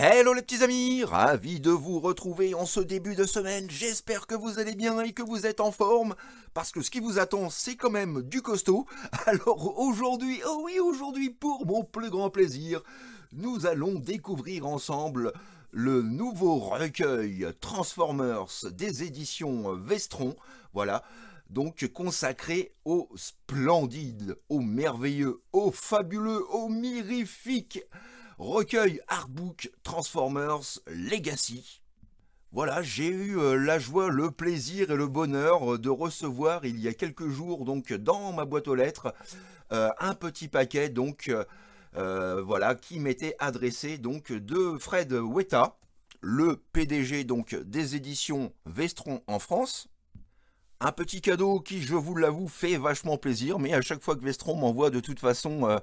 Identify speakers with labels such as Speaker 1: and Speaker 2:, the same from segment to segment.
Speaker 1: Hello les petits amis, ravi de vous retrouver en ce début de semaine, j'espère que vous allez bien et que vous êtes en forme, parce que ce qui vous attend c'est quand même du costaud, alors aujourd'hui, oh oui aujourd'hui pour mon plus grand plaisir, nous allons découvrir ensemble le nouveau recueil Transformers des éditions Vestron, voilà, donc consacré au splendide, au merveilleux, au fabuleux, au mirifique recueil Artbook Transformers Legacy. Voilà, j'ai eu euh, la joie, le plaisir et le bonheur euh, de recevoir il y a quelques jours donc dans ma boîte aux lettres euh, un petit paquet donc voilà qui m'était adressé donc de Fred Weta, le PDG donc des éditions Vestron en France. Un petit cadeau qui, je vous l'avoue, fait vachement plaisir, mais à chaque fois que Vestron m'envoie de toute façon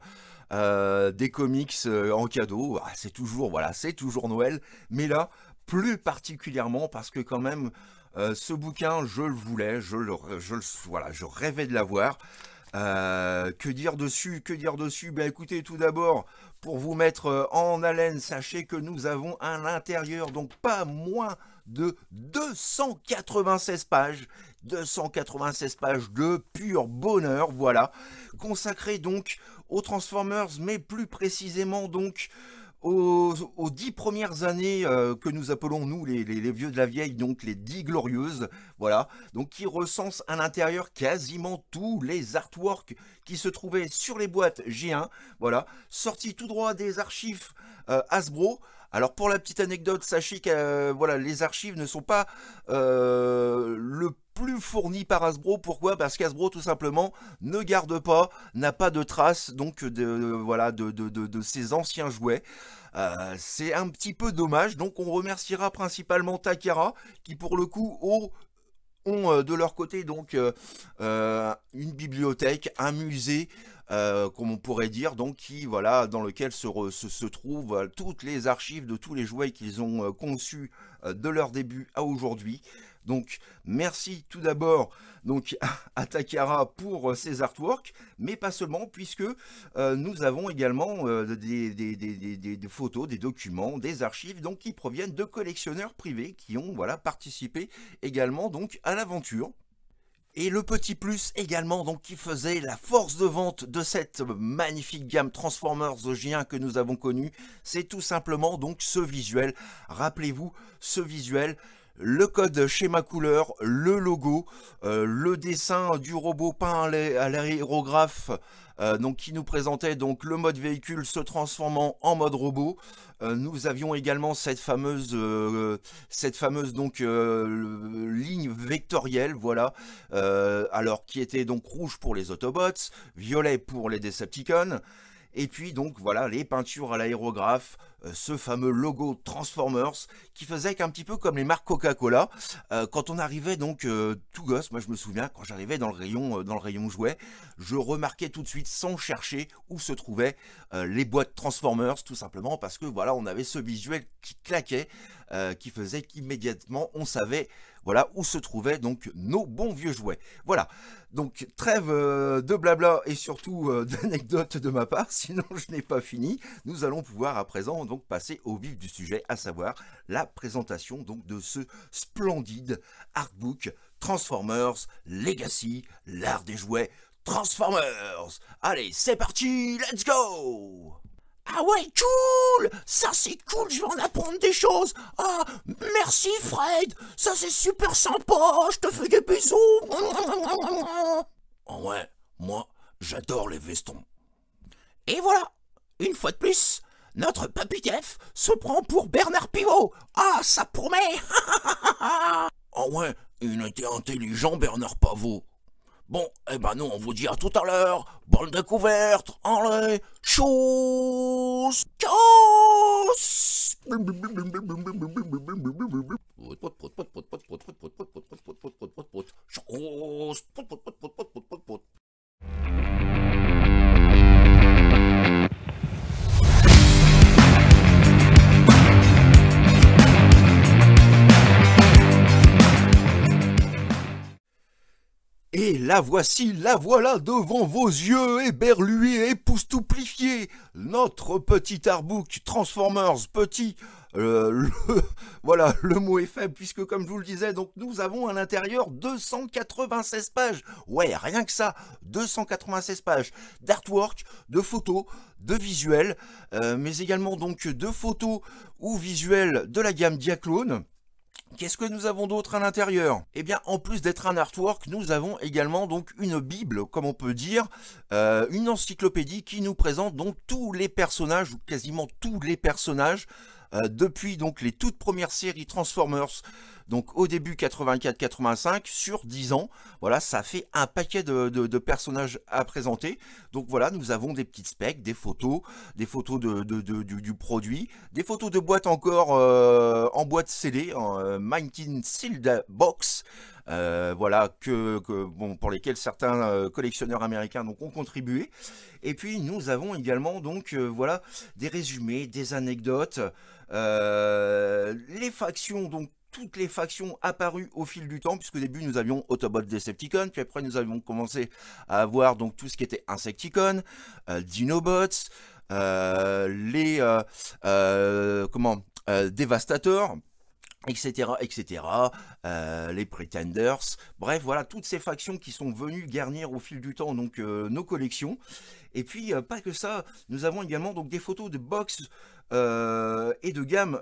Speaker 1: euh, des comics euh, en cadeau. Ah, c'est toujours, voilà, c'est toujours Noël. Mais là, plus particulièrement parce que quand même, euh, ce bouquin, je le voulais, je le, je le, voilà, je rêvais de l'avoir. que dire dessus Que dire dessus Ben écoutez, tout d'abord, pour vous mettre en haleine, sachez que nous avons à l'intérieur, donc pas moins de 296 pages, 296 pages de pur bonheur, voilà, consacré donc aux Transformers, mais plus précisément donc aux, dix premières années euh, que nous appelons nous les, vieux de la vieille, donc les dix glorieuses, voilà, donc qui recense à l'intérieur quasiment tous les artworks qui se trouvaient sur les boîtes G1, voilà, sorti tout droit des archives euh, Hasbro. Alors pour la petite anecdote, sachez que euh, voilà, les archives ne sont pas le plus fourni par Hasbro. Pourquoi Parce qu'Hasbro tout simplement ne garde pas, n'a pas de traces donc de voilà de, ses anciens jouets. Euh, c'est un petit peu dommage, donc on remerciera principalement Takara, qui pour le coup ont euh, de leur côté donc euh, une bibliothèque, un musée, comme on pourrait dire, donc qui voilà dans lequel se, se trouvent toutes les archives de tous les jouets qu'ils ont conçus de leur début à aujourd'hui. Donc merci tout d'abord donc à Takara pour ses euh, artworks, mais pas seulement puisque euh, nous avons également euh, des, photos, des documents, des archives donc qui proviennent de collectionneurs privés qui ont voilà participé également donc à l'aventure. Et le petit plus également, donc, qui faisait la force de vente de cette magnifique gamme Transformers G1 que nous avons connue, c'est tout simplement donc ce visuel. Rappelez-vous, ce visuel le code schéma couleur, le logo, euh, le dessin du robot peint à l'aérographe, euh, qui nous présentait donc le mode véhicule se transformant en mode robot. Euh, nous avions également cette fameuse, cette fameuse donc ligne vectorielle, voilà, alors qui était donc rouge pour les Autobots, violet pour les Decepticons. Et puis donc voilà les peintures à l'aérographe, euh, ce fameux logo Transformers qui faisait un petit peu comme les marques Coca-Cola, euh, quand on arrivait donc euh, tout gosse, moi je me souviens quand j'arrivais dans le rayon dans le rayon jouets, je remarquais tout de suite sans chercher où se trouvaient les boîtes Transformers tout simplement parce que voilà, on avait ce visuel qui claquait qui faisait qu'immédiatement on savait voilà où se trouvaient donc nos bons vieux jouets. Voilà. Donc trêve de blabla et surtout d'anecdotes de ma part, sinon je n'ai pas fini. Nous allons pouvoir à présent passer au vif du sujet, à savoir la présentation donc de ce splendide artbook Transformers Legacy, l'art des jouets Transformers.
Speaker 2: Allez, c'est parti, let's go ah ouais, cool Ça c'est cool, je vais en apprendre des choses Ah, merci Fred Ça c'est super sympa, je te fais des bisous Ouais, moi, j'adore les vestons. Et voilà Une fois de plus, notre Jeff se prend pour Bernard Pivot. Ah, ça promet Ah ouais, il était intelligent Bernard Pavot. Bon, eh ben nous, on vous dit à tout à l'heure. Bonne découverte, en tchuss Tchuss
Speaker 1: Et la voici, la voilà devant vos yeux, éberluée, époustouplifié, notre petit artbook Transformers, petit, euh, voilà, le mot est faible puisque comme je vous le disais, donc nous avons à l'intérieur 296 pages, ouais, rien que ça, 296 pages d'artwork, de photos, de visuels, euh, mais également donc de photos ou visuels de la gamme Diaclone, Qu'est-ce que nous avons d'autre à l'intérieur Eh bien, en plus d'être un artwork, nous avons également donc une bible, comme on peut dire, euh, une encyclopédie qui nous présente donc tous les personnages, ou quasiment tous les personnages euh, depuis donc les toutes premières séries Transformers, donc au début 84-85, sur 10 ans. Voilà, ça fait un paquet de, personnages à présenter. Donc voilà, nous avons des petites specs, des photos, des photos du, produit, des photos de boîtes encore euh, en boîte scellée, en euh, Sealed Box. Euh, voilà, que, bon, pour lesquels certains collectionneurs américains donc, ont contribué. Et puis nous avons également donc voilà des résumés, des anecdotes, euh, les factions, donc toutes les factions apparues au fil du temps, puisque au début nous avions Autobot, Decepticon, puis après nous avions commencé à avoir donc tout ce qui était Insecticon, Dinobots, euh, euh, les comment Dévastateurs, etc., etc., les Pretenders, bref, voilà, toutes ces factions qui sont venues garnir au fil du temps donc nos collections. Et puis, pas que ça, nous avons également donc des photos de box euh, et de gamme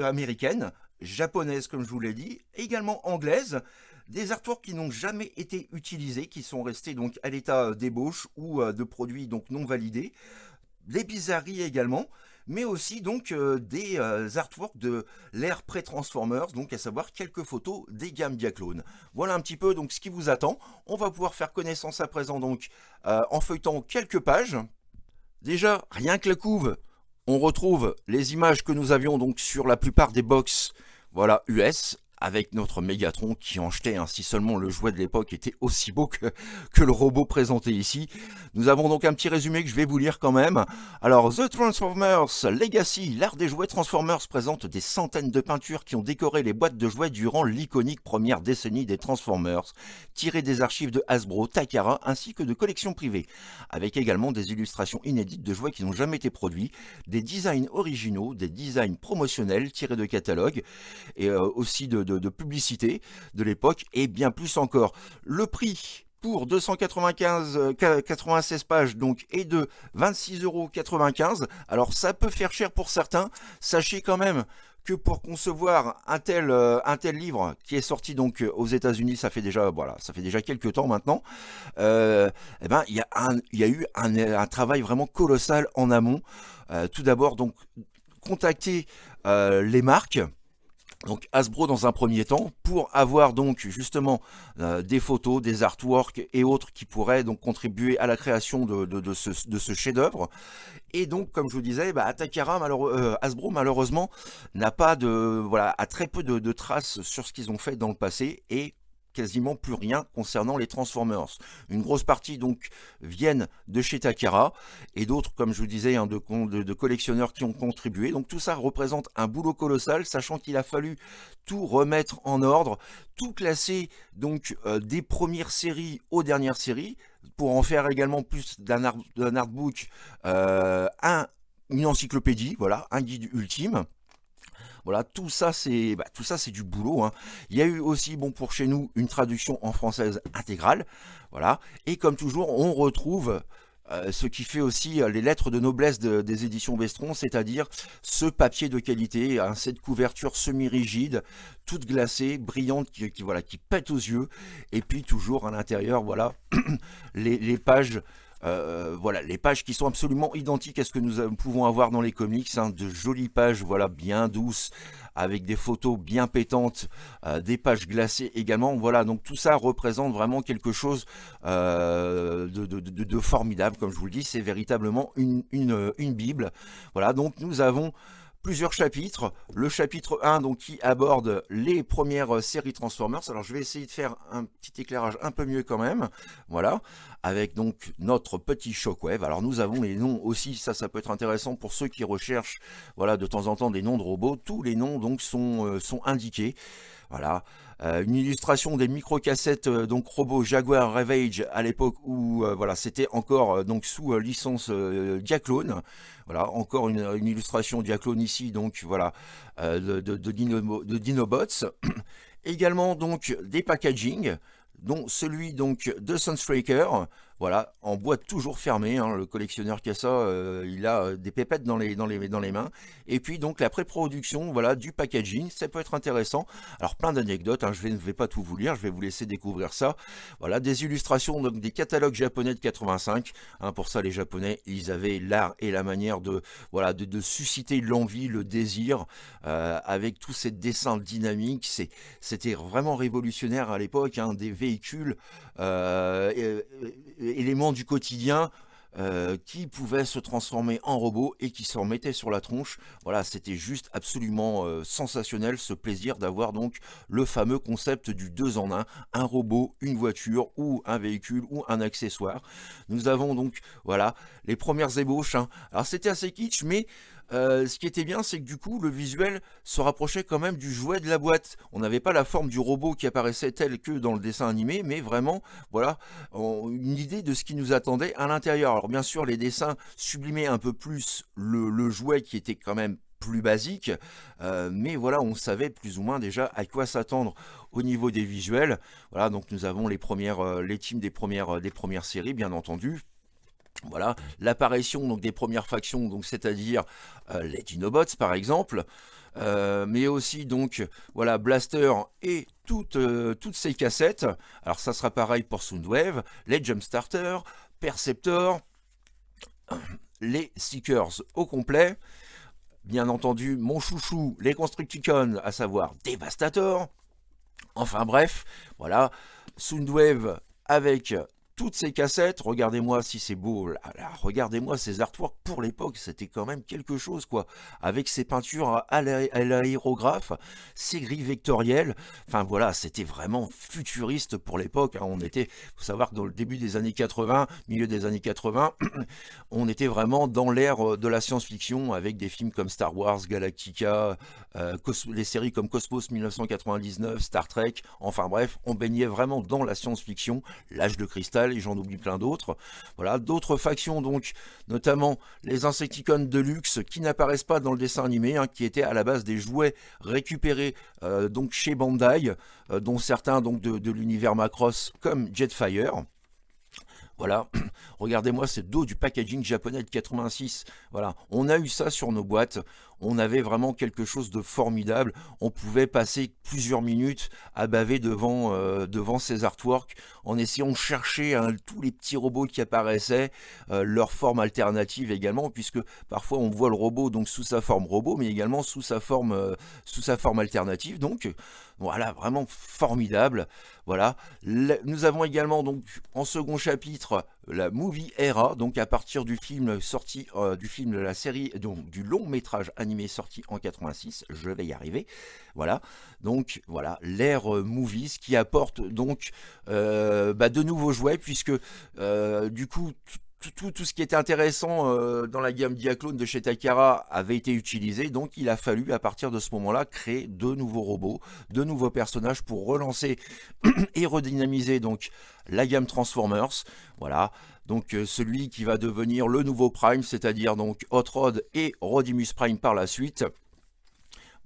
Speaker 1: américaine, japonaise comme je vous l'ai dit, également anglaise, des artworks qui n'ont jamais été utilisés, qui sont restés donc à l'état euh, d'ébauche ou euh, de produits donc non validés, des bizarreries également, mais aussi donc des artworks de l'ère pré-Transformers, donc à savoir quelques photos des gammes Diaclone. Voilà un petit peu donc ce qui vous attend. On va pouvoir faire connaissance à présent donc en feuilletant quelques pages. Déjà, rien que la couve, on retrouve les images que nous avions donc sur la plupart des box voilà, US, avec notre Megatron qui en jetait, hein, si seulement le jouet de l'époque était aussi beau que, que, le robot présenté ici. Nous avons donc un petit résumé que je vais vous lire quand même. Alors, The Transformers Legacy, l'art des jouets Transformers présente des centaines de peintures qui ont décoré les boîtes de jouets durant l'iconique première décennie des Transformers, tirées des archives de Hasbro, Takara, ainsi que de collections privées, avec également des illustrations inédites de jouets qui n'ont jamais été produits, des designs originaux, des designs promotionnels tirés de catalogues, et euh, aussi de de, publicité de l'époque et bien plus encore. Le prix pour 295 96 euh, pages donc et de euros Alors ça peut faire cher pour certains. Sachez quand même que pour concevoir un tel, euh, un tel livre qui est sorti donc euh, aux États-Unis, ça fait déjà voilà, ça fait déjà quelques temps maintenant. Eh ben il y a il y eu un, travail vraiment colossal en amont. tout d'abord donc contacter les marques donc Hasbro dans un premier temps pour avoir donc justement euh, des photos, des artworks et autres qui pourraient donc contribuer à la création de, ce, chef-d'œuvre. Et donc comme je vous disais, bah, Atakara, euh, Hasbro malheureusement n'a pas de voilà a très peu de, de traces sur ce qu'ils ont fait dans le passé et quasiment plus rien concernant les Transformers. Une grosse partie donc viennent de chez Takara et d'autres, comme je vous disais, hein, de, collectionneurs qui ont contribué. Donc tout ça représente un boulot colossal, sachant qu'il a fallu tout remettre en ordre, tout classer donc euh, des premières séries aux dernières séries pour en faire également plus d'un art, artbook, euh, une encyclopédie, voilà, un guide ultime. Voilà, tout ça c'est bah, tout ça c'est du boulot. Hein. Il y a eu aussi bon pour chez nous une traduction en française intégrale. Voilà, et comme toujours, on retrouve euh, ce qui fait aussi euh, les lettres de noblesse des éditions Bestron, c'est-à-dire ce papier de qualité, hein, cette couverture semi-rigide, toute glacée, brillante, qui, voilà, qui pète aux yeux, et puis toujours à l'intérieur, voilà, les pages euh, euh, voilà, les pages qui sont absolument identiques à ce que nous pouvons avoir dans les comics, hein, de jolies pages, voilà, bien douces, avec des photos bien pétantes, euh, des pages glacées également. Voilà, donc tout ça représente vraiment quelque chose de, formidable, comme je vous le dis, c'est véritablement une, une Bible. Voilà, donc nous avons plusieurs chapitres. Le chapitre 1 donc, qui aborde les premières euh, séries Transformers. Alors je vais essayer de faire un petit éclairage un peu mieux quand même. Voilà, avec donc notre petit Shockwave. Alors nous avons les noms aussi, ça ça peut être intéressant pour ceux qui recherchent voilà, de temps en temps des noms de robots. Tous les noms donc sont, euh, sont indiqués. Voilà. Euh, une illustration des micro-cassettes euh, donc robot Jaguar Ravage à l'époque où euh, voilà c'était encore donc sous licence Diaclone. Voilà encore une, illustration Diaclone ici donc voilà de, de, Dinobots. Également donc des packaging dont celui donc de Sunstreaker, voilà, en boîte toujours fermée. Hein, le collectionneur qui a ça, il a euh, des pépettes dans les, dans les, dans les mains. Et puis donc la pré-production voilà, du packaging, ça peut être intéressant. Alors plein d'anecdotes, hein, je ne vais, pas tout vous lire, je vais vous laisser découvrir ça. Voilà, des illustrations donc, des catalogues japonais de 85. Hein, pour ça les japonais, ils avaient l'art et la manière de, voilà, de, susciter l'envie, le désir, euh, avec tous ces dessins dynamiques. C'était vraiment révolutionnaire à l'époque, des véhicules... Euh, éléments du quotidien euh, qui pouvaient se transformer en robot et qui s'en mettaient sur la tronche. Voilà, c'était juste absolument euh, sensationnel ce plaisir d'avoir donc le fameux concept du deux en un, un robot, une voiture ou un véhicule ou un accessoire. Nous avons donc, voilà, les premières ébauches. Hein. Alors c'était assez kitsch, mais euh, ce qui était bien, c'est que du coup, le visuel se rapprochait quand même du jouet de la boîte. On n'avait pas la forme du robot qui apparaissait tel que dans le dessin animé, mais vraiment, voilà, une idée de ce qui nous attendait à l'intérieur. Alors bien sûr, les dessins sublimaient un peu plus le, jouet qui était quand même plus basique, euh, mais voilà, on savait plus ou moins déjà à quoi s'attendre au niveau des visuels. Voilà, donc nous avons les premières, euh, teams des premières, des premières séries, bien entendu, voilà l'apparition donc des premières factions, donc c'est-à-dire euh, les Dinobots par exemple, euh, mais aussi donc voilà Blaster et toutes, ses euh, toutes ces cassettes. Alors ça sera pareil pour Soundwave, les Jumpstarters, Perceptor, les Seekers au complet. Bien entendu, mon chouchou, les Constructicons, à savoir Devastator. Enfin bref, voilà, Soundwave avec toutes ces cassettes, regardez-moi si c'est beau, regardez-moi ces artworks pour l'époque, c'était quand même quelque chose quoi, avec ces peintures à l'aérographe, ces grilles vectorielles, enfin voilà, c'était vraiment futuriste pour l'époque, hein. on était, faut savoir que dans le début des années 80, milieu des années 80, on était vraiment dans l'ère euh, de la science-fiction avec des films comme Star Wars, Galactica, euh, les séries comme Cosmos 1999, Star Trek, enfin bref, on baignait vraiment dans la science-fiction, l'âge de cristal, et j'en oublie plein d'autres. Voilà, d'autres factions donc, notamment les Insecticons de luxe qui n'apparaissent pas dans le dessin animé, hein, qui étaient à la base des jouets récupérés euh, donc chez Bandai, euh, dont certains donc de, l'univers Macross comme Jetfire. Voilà, regardez-moi ce dos du packaging japonais de 86. Voilà, on a eu ça sur nos boîtes on avait vraiment quelque chose de formidable. On pouvait passer plusieurs minutes à baver devant, euh, devant ces artworks en essayant de chercher hein, tous les petits robots qui apparaissaient, euh, leur forme alternative également, puisque parfois on voit le robot donc sous sa forme robot, mais également sous sa forme, euh, sous sa forme alternative. Donc voilà, vraiment formidable. Voilà. nous avons également donc en second chapitre la movie era, donc à partir du film sorti, euh, du film de la série, donc du long métrage animé sorti en 86, je vais y arriver, voilà, donc voilà, l'ère euh, movies qui apporte donc euh, bah, de nouveaux jouets, puisque du coup, tout, tout, ce qui était intéressant euh, dans la gamme Diaclone de chez Takara avait été utilisé, donc il a fallu à partir de ce moment-là créer de nouveaux robots, de nouveaux personnages pour relancer et redynamiser donc la gamme Transformers. Voilà, donc euh, celui qui va devenir le nouveau Prime, c'est-à-dire donc Hot Rod et Rodimus Prime par la suite.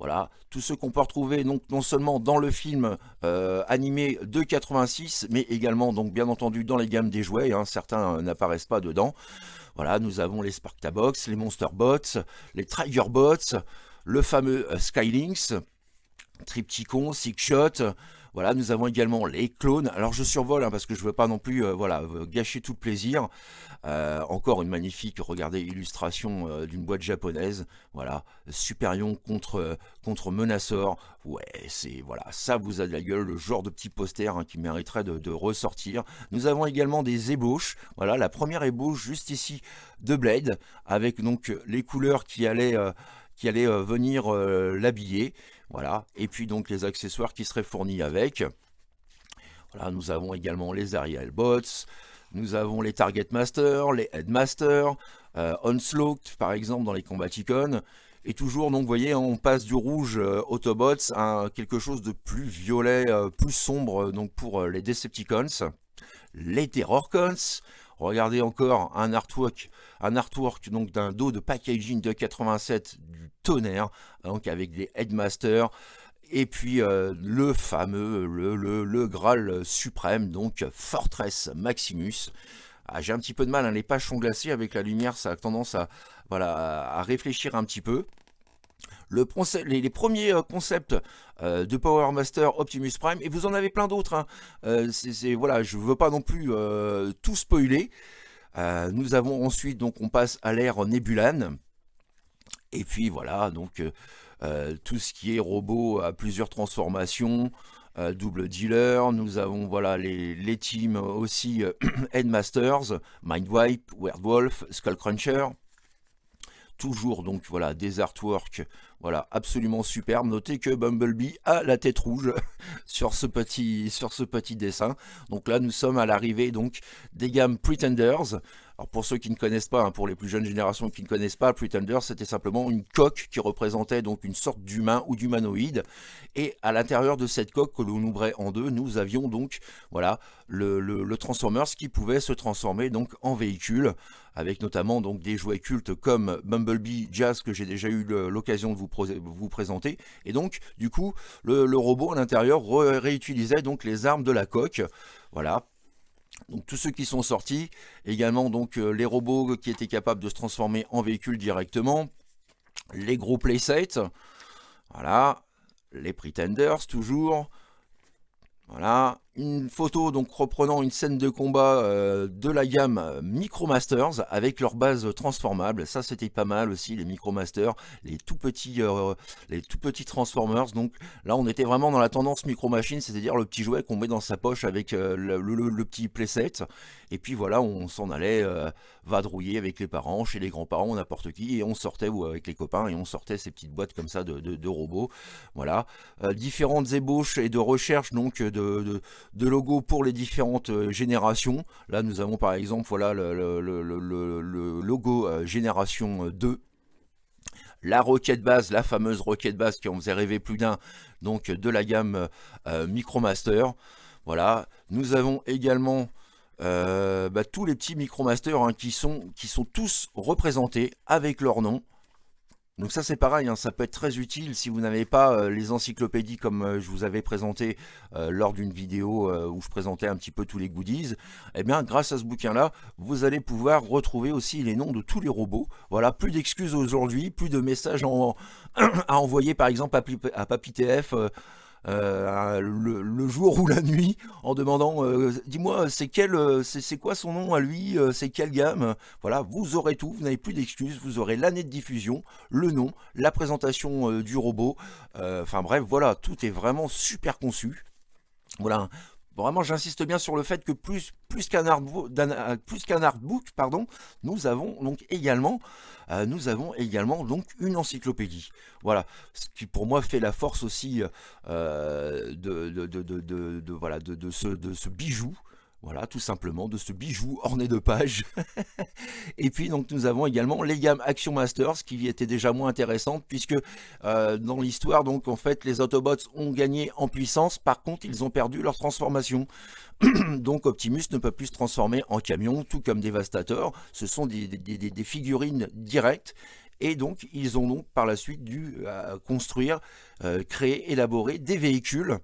Speaker 1: Voilà, tout ce qu'on peut retrouver donc non seulement dans le film euh, animé de 86, mais également donc bien entendu dans les gammes des jouets. Hein. certains euh, n'apparaissent pas dedans. Voilà, nous avons les Sparktabox, les Monster Bots, les Trigger Bots, le fameux euh, Skylinks, Tripticon, Six Shot, voilà, nous avons également les clones. Alors je survole hein, parce que je ne veux pas non plus euh, voilà euh, gâcher tout le plaisir. Euh, encore une magnifique, regardez, illustration d'une boîte japonaise. Voilà, Superion contre contre Ouais, c'est voilà, ça vous a de la gueule, le genre de petit poster hein, qui mériterait de, ressortir. Nous avons également des ébauches. Voilà, la première ébauche juste ici de Blade avec donc les couleurs qui allaient qui venir l'habiller. Voilà. Et puis donc les accessoires qui seraient fournis avec. Voilà, nous avons également les Ariel Bots, nous avons les Target Master, les Head Master. Euh, Onslaught par exemple dans les Combaticons. Et toujours, donc, vous voyez, on passe du rouge euh, Autobots à quelque chose de plus violet, euh, plus sombre, donc pour les Decepticons, les Terrorcons. Regardez encore un artwork, un artwork donc d'un dos de packaging de 87 tonnerre, hein, donc avec des headmasters, et puis euh, le fameux, le, Graal suprême, donc Fortress Maximus. Ah, j'ai un petit peu de mal, hein, les pages sont glacées avec la lumière, ça a tendance à, voilà, à réfléchir un petit peu. les, premiers euh, concepts euh, de Power Master Optimus Prime, et vous en avez plein d'autres. Hein. c'est voilà, je ne veux pas non plus tout spoiler. nous avons ensuite, donc on passe à l'ère Nebulane. Et puis voilà, donc euh, euh, tout ce qui est robot à plusieurs transformations, euh, double dealer, nous avons voilà les, les teams aussi Headmasters, Mindwipe, Werewolf, Skullcruncher. Toujours donc voilà des artworks voilà absolument superbes. Notez que Bumblebee a la tête rouge sur ce petit sur ce petit dessin. Donc là nous sommes à l'arrivée donc des gammes Pretenders. Alors pour ceux qui ne connaissent pas, hein, pour les plus jeunes générations qui ne connaissent pas, Pretender c'était simplement une coque qui représentait donc une sorte d'humain ou d'humanoïde. Et à l'intérieur de cette coque que l'on ouvrait en deux, nous avions donc voilà le, Transformers qui pouvait se transformer donc en véhicule avec notamment donc des jouets cultes comme Bumblebee Jazz que j'ai déjà eu l'occasion de vous, vous, présenter. Et donc, du coup, le, le robot à l'intérieur réutilisait donc les armes de la coque. Voilà, donc tous ceux qui sont sortis, également donc euh, les robots qui étaient capables de se transformer en véhicules directement, les gros playsets, voilà, les Pretenders toujours, voilà, une photo donc reprenant une scène de combat euh, de la gamme euh, Micromasters avec leur base transformable. Ça c'était pas mal aussi les Micromasters, les tout petits euh, les tout petits Transformers. Donc là on était vraiment dans la tendance Micro Machine, c'est-à-dire le petit jouet qu'on met dans sa poche avec le, petit playset. Et puis voilà, on s'en allait vadrouiller avec les parents, chez les grands-parents, n'importe qui, et on sortait ou avec les copains et on sortait ces petites boîtes comme ça de, robots. Voilà, différentes ébauches et de recherches donc de de logos pour les différentes euh, générations. Là, nous avons par exemple voilà, le, logo euh, génération 2 euh, la roquette base, la fameuse roquette base qui en faisait rêver plus d'un, donc de la gamme Micromaster. Voilà, nous avons également bah, tous les petits Micromaster hein, qui, sont, qui sont tous représentés avec leur nom. Donc ça c'est pareil, hein, ça peut être très utile si vous n'avez pas euh, les encyclopédies comme euh, je vous avais présenté euh, lors d'une vidéo où je présentais un petit peu tous les goodies. Eh bien grâce à ce bouquin là, vous allez pouvoir retrouver aussi les noms de tous les robots. Voilà, plus d'excuses aujourd'hui, plus de messages à envoyer par exemple à, à Papy TF euh, le, jour ou la nuit en demandant euh, dis-moi c'est quel euh, c'est quoi son nom à lui c'est quelle gamme voilà vous aurez tout vous n'avez plus d'excuses vous aurez l'année de diffusion le nom la présentation du robot enfin bref voilà tout est vraiment super conçu voilà Vraiment, j'insiste bien sur le fait que plus, plus qu'un artbook, euh, pardon, nous avons donc également, euh, nous avons également donc une encyclopédie. Voilà, ce qui pour moi fait la force aussi euh, de, voilà, de ce bijou voilà, tout simplement de ce bijou orné de pages. et puis donc nous avons également les gammes Action Masters qui étaient déjà moins intéressantes puisque euh, dans l'histoire donc en fait les Autobots ont gagné en puissance, par contre ils ont perdu leur transformation. donc Optimus ne peut plus se transformer en camion, tout comme Devastator. Ce sont des, figurines directes et donc ils ont donc par la suite dû euh, construire, euh, créer, élaborer des véhicules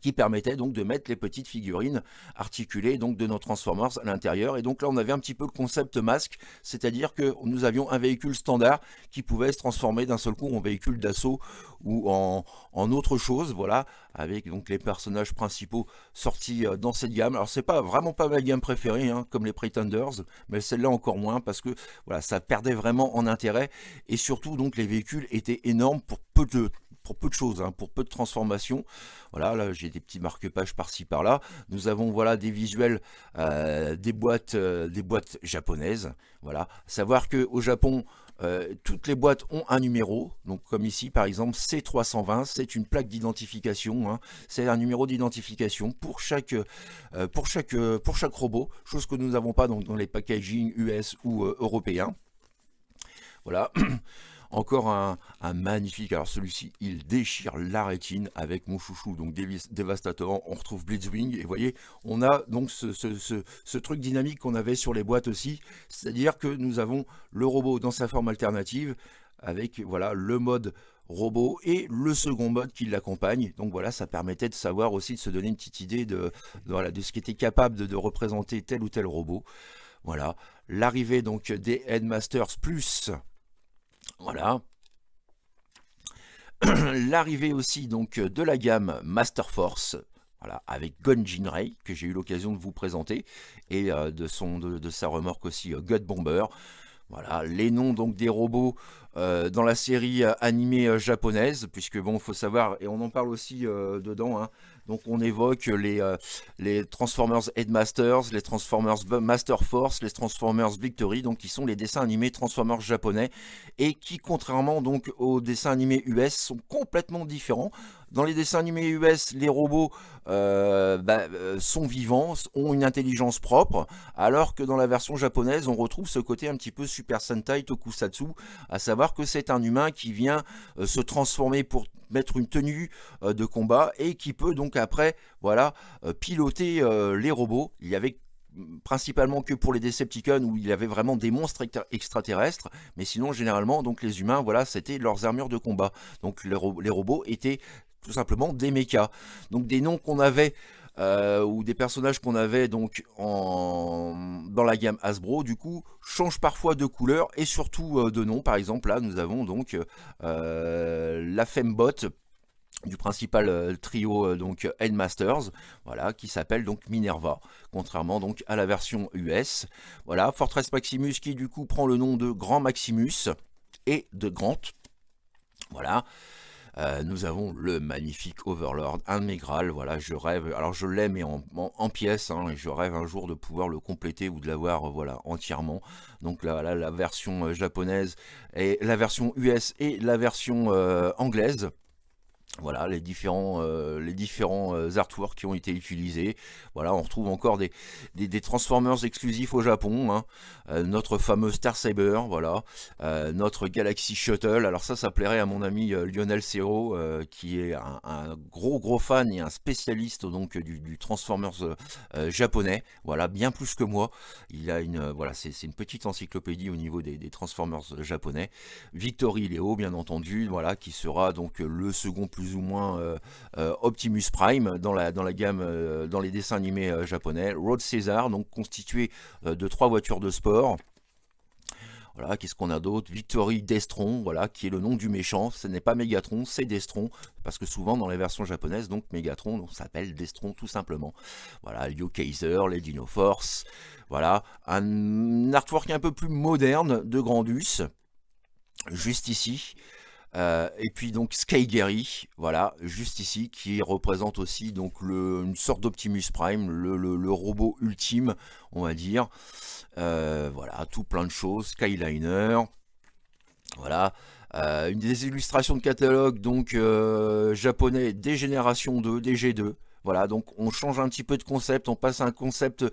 Speaker 1: qui permettait donc de mettre les petites figurines articulées donc de nos Transformers à l'intérieur et donc là on avait un petit peu le concept masque c'est à dire que nous avions un véhicule standard qui pouvait se transformer d'un seul coup en véhicule d'assaut ou en, en, autre chose voilà avec donc les personnages principaux sortis euh, dans cette gamme. Alors c'est pas vraiment pas ma gamme préférée, hein, comme les Pretenders, mais celle-là encore moins parce que voilà, ça perdait vraiment en intérêt et surtout donc les véhicules étaient énormes pour peu de pour peu de choses, hein, pour peu de transformations. Voilà, là j'ai des petits marque-pages par-ci par-là. Nous avons voilà des visuels, euh, des boîtes, euh, des boîtes japonaises. Voilà, savoir que au Japon euh, toutes les boîtes ont un numéro, donc comme ici par exemple C320, c'est une plaque d'identification, hein. c'est un numéro d'identification pour chaque euh, pour chaque euh, pour chaque robot, chose que nous n'avons pas dans les packaging US ou européens. Voilà. Encore un, magnifique. Alors celui-ci, il déchire la rétine avec mon chouchou, donc dévastateur. On retrouve Blitzwing. Et vous voyez, on a donc ce, truc dynamique qu'on avait sur les boîtes aussi. C'est-à-dire que nous avons le robot dans sa forme alternative avec voilà le mode robot et le second mode qui l'accompagne. Donc voilà, ça permettait de savoir aussi, de se donner une petite idée de, ce voilà, de ce était capable de, de, représenter tel ou tel robot. Voilà, l'arrivée donc des Headmasters Plus voilà. L'arrivée aussi donc de la gamme Master Force, voilà, avec Gunjin Rei, que j'ai eu l'occasion de vous présenter, et euh, de, son, de, sa remorque aussi euh, God Bomber. Voilà, les noms donc des robots euh, dans la série animée japonaise, puisque bon, il faut savoir, et on en parle aussi dedans, hein, donc on évoque les, euh, les Transformers Headmasters, les Transformers Master Force, les Transformers Victory, donc qui sont les dessins animés Transformers japonais et qui, contrairement donc aux dessins animés US, sont complètement différents. Dans les dessins animés US, les robots euh, bah, euh, sont vivants, ont une intelligence propre, alors que dans la version japonaise, on retrouve ce côté un petit peu Super Sentai Tokusatsu, à savoir que c'est un humain qui vient euh, se transformer pour mettre une tenue de combat et qui peut donc après, voilà, piloter les robots. Il y avait principalement que pour les Decepticons où il y avait vraiment des monstres extraterrestres, mais sinon généralement donc les humains voilà c'était leurs armures de combat. Donc les robots étaient tout simplement des mechas. Donc des noms qu'on avait euh, ou des personnages qu'on avait donc en, dans la gamme Hasbro, du coup, changent parfois de couleur et surtout euh, de nom. Par exemple, là, nous avons donc euh, la Fembot du principal trio donc Headmasters, voilà, qui s'appelle donc Minerva, contrairement donc à la version US. Voilà, Fortress Maximus qui du coup prend le nom de Grand Maximus et de Grant. Voilà. Euh, nous avons le magnifique Overlord, un voilà, je rêve, alors je l'ai mais en, en, pièces, hein, et je rêve un jour de pouvoir le compléter ou de l'avoir, euh, voilà, entièrement. Donc là, la version euh, japonaise, et la version US et la version anglaise, voilà les différents, euh, les différents euh, artworks qui ont été utilisés. Voilà, on retrouve encore des, des, Transformers exclusifs au Japon. Hein. Euh, notre fameux Star Saber, voilà. notre Galaxy Shuttle. Alors ça, ça plairait à mon ami Lionel Serrault, qui est un, gros gros fan et un spécialiste donc du, Transformers japonais. Voilà, bien plus que moi. Il a une, voilà, c'est une petite encyclopédie au niveau des, des Transformers japonais. Victory Leo, bien entendu, voilà, qui sera donc le second plus ou moins euh, euh, Optimus Prime dans la, dans la gamme, euh, dans les dessins animés japonais. Road César, donc constitué de trois voitures de sport. Voilà, qu'est-ce qu'on a d'autre Victory Destron, voilà, qui est le nom du méchant. Ce n'est pas Megatron, c'est Destron. Parce que souvent dans les versions japonaises, donc Megatron on s'appelle Destron tout simplement. Voilà, Liu Kaiser, les Dino Force. Voilà, un artwork un peu plus moderne de Grandus. Juste ici. Euh, et puis donc Gary, voilà, juste ici, qui représente aussi donc une sorte d'Optimus Prime, le, robot ultime, on va dire. Euh, voilà, tout plein de choses, Skyliner, voilà. Euh, une des illustrations de catalogue donc japonais des générations 2, des G2. Voilà, donc on change un petit peu de concept, on passe un concept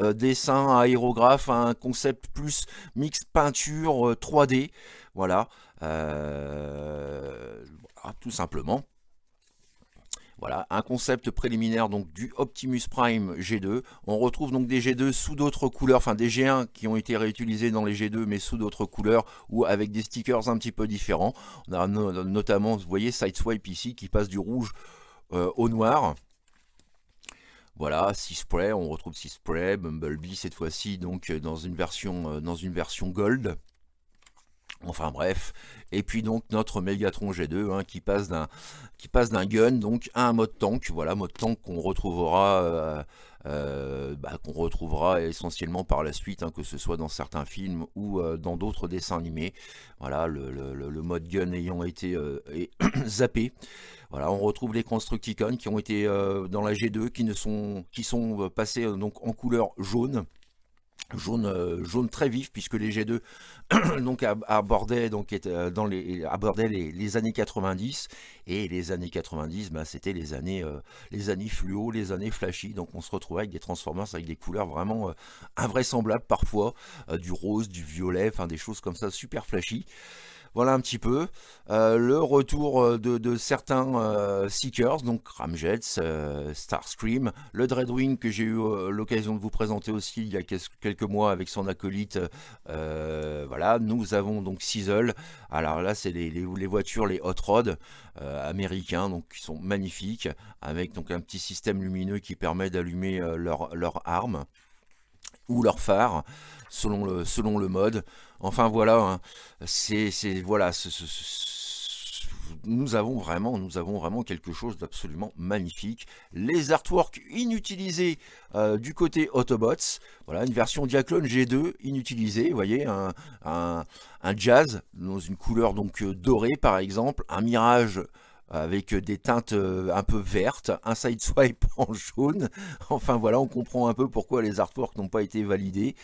Speaker 1: dessin aérographe, à un concept euh, plus mix peinture 3D. Euh, euh, voilà, tout simplement. Voilà, un concept préliminaire donc du Optimus Prime G2. On retrouve donc des G2 sous d'autres couleurs, enfin des G1 qui ont été réutilisés dans les G2 mais sous d'autres couleurs ou avec des stickers un petit peu différents. On a notamment, vous voyez, Sideswipe ici qui passe du rouge au noir. Voilà, spray, on retrouve Seaspray, Bumblebee cette fois-ci donc euh, dans une version euh, dans une version gold. Enfin bref, et puis donc notre Megatron G2 hein, qui passe d'un qui passe d'un gun donc à un mode tank, voilà mode tank qu'on retrouvera euh, bah, qu'on retrouvera essentiellement par la suite, hein, que ce soit dans certains films ou dans d'autres dessins animés. Voilà le, le, mode gun ayant été zappé on retrouve les Constructicons qui ont été euh, dans la G2, qui, ne sont, qui sont euh, passés euh, donc en couleur jaune. Jaune, jaune très vif puisque les G2 donc abordaient donc dans les abordaient les, années 90 et les années 90 ben, c'était les années les années fluo les années flashy donc on se retrouvait avec des transformers avec des couleurs vraiment invraisemblables parfois du rose du violet enfin des choses comme ça super flashy voilà un petit peu. Euh, le retour euh, de, certains euh, Seekers, donc Ramjets, Starscream, le Dreadwing que j'ai eu l'occasion de vous présenter aussi il y a quelques mois avec son acolyte. voilà, nous avons donc Sizzle. Alors là, c'est les, voitures, les Hot Rod américains, donc qui sont magnifiques, avec donc un petit système lumineux qui permet d'allumer leurs leur armes ou leur phare selon le mode. Enfin voilà, hein. c'est voilà, nous avons vraiment, nous avons vraiment quelque chose d'absolument magnifique. Les artworks inutilisés euh, du côté Autobots, voilà une version Diaclone G2 inutilisée, vous voyez, un, un, jazz dans une couleur donc euh, dorée par exemple, un mirage avec des teintes euh, un peu vertes, un side swipe en jaune. Enfin voilà, on comprend un peu pourquoi les artworks n'ont pas été validés.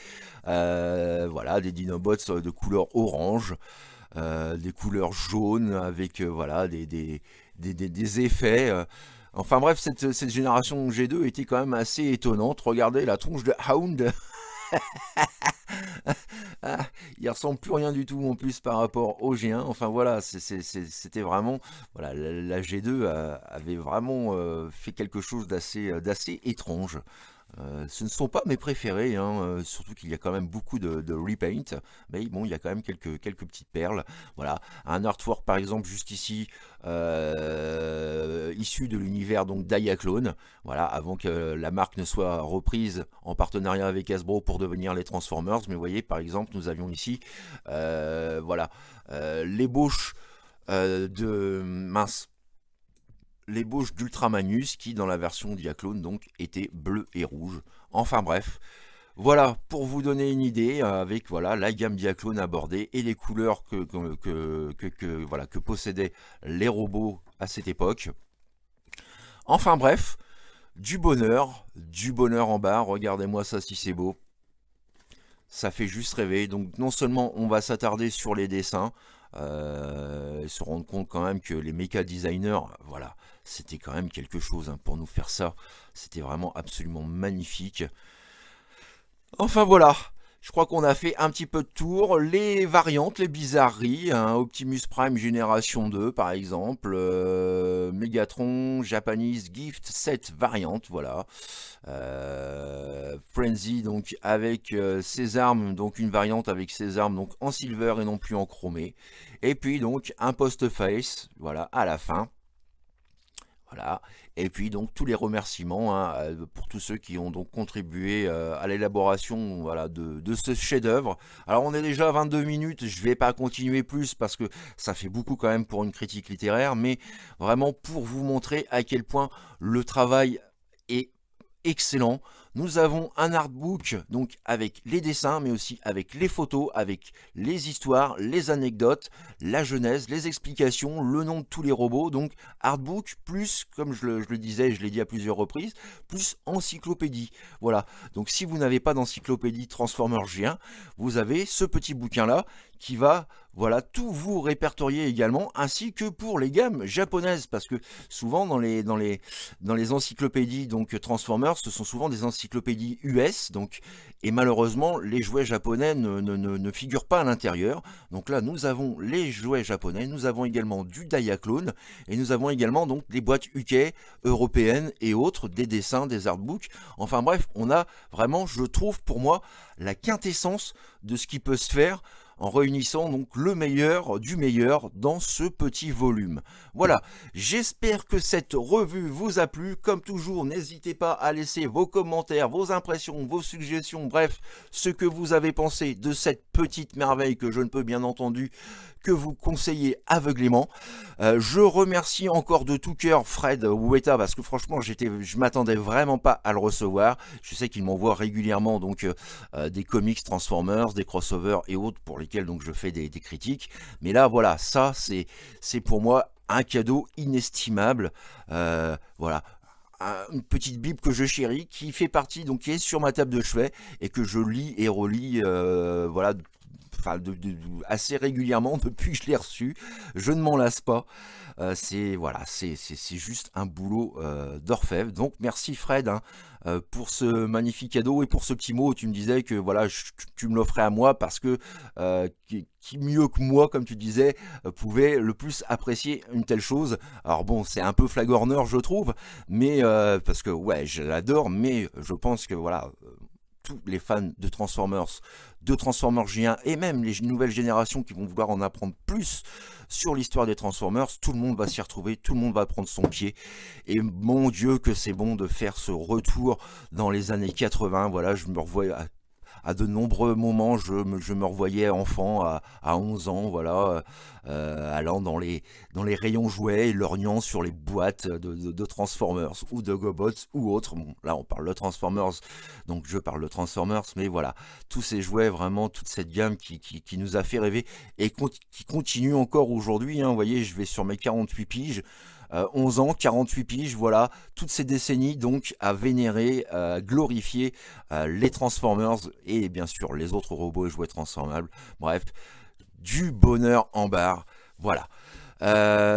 Speaker 1: Euh, voilà, des Dinobots euh, de couleur orange, des couleurs jaunes avec voilà des, des, effets. Enfin bref, cette, cette génération G2 était quand même assez étonnante. Regardez la tronche de Hound Ah, il ressemble plus rien du tout en plus par rapport au G1. Enfin voilà, c'était vraiment voilà la, G2 avait vraiment euh, fait quelque chose d'assez euh, étrange. Euh, ce ne sont pas mes préférés, hein, euh, surtout qu'il y a quand même beaucoup de, de, repaint, mais bon, il y a quand même quelques, petites perles. Voilà, un artwork par exemple juste ici, euh, issu de l'univers donc Clone. voilà, avant que la marque ne soit reprise en partenariat avec Hasbro pour devenir les Transformers, mais vous voyez par exemple, nous avions ici, voilà, l'ébauche de, mince, l'ébauche d'Ultramanus qui dans la version Diaclone donc était bleu et rouge. Enfin bref, voilà pour vous donner une idée euh, avec voilà la gamme Diaclone abordée et les couleurs que, que, voilà, que possédaient les robots à cette époque. Enfin bref, du bonheur, du bonheur en bas, regardez-moi ça si c'est beau. Ça fait juste rêver, donc non seulement on va s'attarder sur les dessins, euh, se rendre compte quand même que les méca designers, voilà, c'était quand même quelque chose hein, pour nous faire ça. C'était vraiment absolument magnifique. Enfin voilà, je crois qu'on a fait un petit peu de tour. Les variantes, les bizarreries, hein. Optimus Prime Génération 2 par exemple, euh, Megatron, Japanese Gift, 7 Variante. voilà. Euh, Frenzy donc avec euh, ses armes, donc une variante avec ses armes donc en silver et non plus en chromé. Et puis donc un post-face, voilà, à la fin. Voilà. Et puis donc tous les remerciements hein, euh, pour tous ceux qui ont donc contribué euh, à l'élaboration de, de ce chef-d'œuvre. Alors on est déjà à 22 minutes, je ne vais pas continuer plus parce que ça fait beaucoup quand même pour une critique littéraire, mais vraiment pour vous montrer à quel point le travail est excellent. Nous avons un artbook donc avec les dessins mais aussi avec les photos, avec les histoires, les anecdotes, la genèse, les explications, le nom de tous les robots. Donc artbook plus, comme je le, disais, je l'ai dit à plusieurs reprises, plus encyclopédie. Voilà, donc si vous n'avez pas d'encyclopédie Transformer G1, vous avez ce petit bouquin là qui va voilà tout vous répertorier également ainsi que pour les gammes japonaises parce que souvent dans les dans les dans les encyclopédies donc Transformers ce sont souvent des encyclopédies US donc et malheureusement les jouets japonais ne, ne, figurent pas à l'intérieur donc là nous avons les jouets japonais nous avons également du Diaclone et nous avons également donc des boîtes UK européennes et autres des dessins des artbooks enfin bref on a vraiment je trouve pour moi la quintessence de ce qui peut se faire en réunissant donc le meilleur du meilleur dans ce petit volume. Voilà, j'espère que cette revue vous a plu. Comme toujours, n'hésitez pas à laisser vos commentaires, vos impressions, vos suggestions, bref, ce que vous avez pensé de cette petite merveille que je ne peux bien entendu que vous conseillez aveuglément. Euh, je remercie encore de tout cœur Fred Weta parce que franchement j'étais, je m'attendais vraiment pas à le recevoir. Je sais qu'il m'envoie régulièrement donc euh, euh, des comics Transformers, des crossovers et autres pour lesquels donc je fais des, critiques. Mais là voilà, ça c'est c'est pour moi un cadeau inestimable. voilà, une petite bible que je chéris, qui fait partie, donc qui est sur ma table de chevet et que je lis et relis, voilà, de, assez régulièrement depuis que je l'ai reçu. Je ne m'en lasse pas. Euh, c'est voilà, c'est juste un boulot euh, d'orfèvre. Donc merci Fred hein, euh, pour ce magnifique cadeau et pour ce petit mot. Tu me disais que voilà, tu me l'offrais à moi parce que qui, qui, mieux que moi, comme tu disais, pouvait le plus apprécier une telle chose. Alors bon, c'est un peu flagorneur, je trouve, mais parce que ouais, je l'adore, mais je pense que voilà, les fans de Transformers, de Transformers G1 et même les nouvelles générations qui vont vouloir en apprendre plus sur l'histoire des Transformers, tout le monde va s'y retrouver, tout le monde va prendre son pied. Et mon Dieu que c'est bon de faire ce retour dans les années 80. Voilà, je me revois à à de nombreux moments, je me, revoyais enfant à, 11 ans, voilà, euh, euh, allant dans les, dans les rayons jouets et lorgnant sur les boîtes de, Transformers ou de Gobots ou autres. Bon, là, on parle de Transformers, donc je parle de Transformers, mais voilà, tous ces jouets, vraiment, toute cette gamme qui, nous a fait rêver et qui continue encore aujourd'hui. Hein. vous voyez, je vais sur mes 48 piges. 11 euh, ans, 48 piges, voilà, toutes ces décennies donc à vénérer, euh, à glorifier euh, les Transformers et bien sûr les autres robots et jouets transformables. Bref, du bonheur en barre, voilà.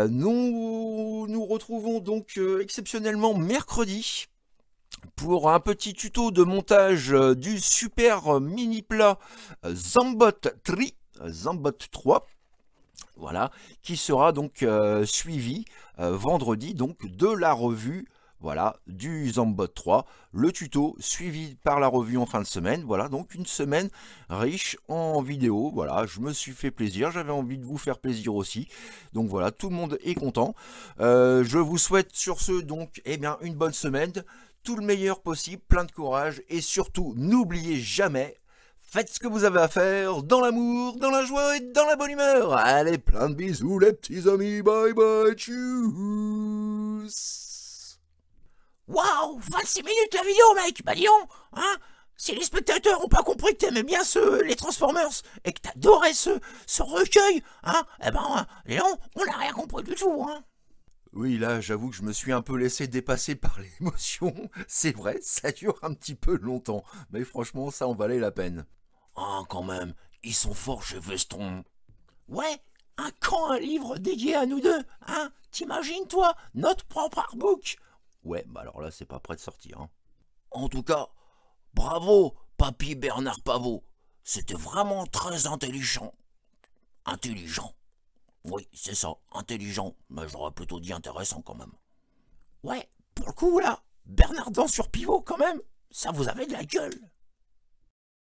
Speaker 1: nous nous retrouvons donc exceptionnellement mercredi pour un petit tuto de montage du super mini plat Zambot 3. Zambot 3 voilà, qui sera donc euh, suivi euh, vendredi donc de la revue voilà, du Zambot 3, le tuto suivi par la revue en fin de semaine, voilà, donc une semaine riche en vidéos, voilà, je me suis fait plaisir, j'avais envie de vous faire plaisir aussi, donc voilà, tout le monde est content, euh, je vous souhaite sur ce, donc, eh bien, une bonne semaine, tout le meilleur possible, plein de courage, et surtout, n'oubliez jamais, Faites ce que vous avez à faire, dans l'amour, dans la joie et dans la bonne humeur. Allez, plein de bisous les petits amis, bye bye, tchuss
Speaker 2: Waouh 26 minutes la vidéo mec, bah dis hein si les spectateurs ont pas compris que t'aimais bien les Transformers et que t'adorais ce, ce recueil, hein, eh ben, Léon, on n'a rien compris du tout, hein.
Speaker 1: Oui, là, j'avoue que je me suis un peu laissé dépasser par l'émotion. C'est vrai, ça dure un petit peu longtemps, mais franchement, ça en valait la peine. Ah, quand même, ils sont
Speaker 2: forts chez Veston. Ouais, un camp, un livre dédié à nous deux, hein T'imagines, toi, notre propre artbook Ouais, bah alors là, c'est pas prêt de sortir. Hein. En tout cas, bravo, papy Bernard Pavot. C'était vraiment très intelligent. Intelligent. Oui, c'est ça, intelligent, mais j'aurais plutôt dit intéressant quand même. Ouais, pour le coup, là, Bernardin sur pivot quand même, ça vous avait de la gueule.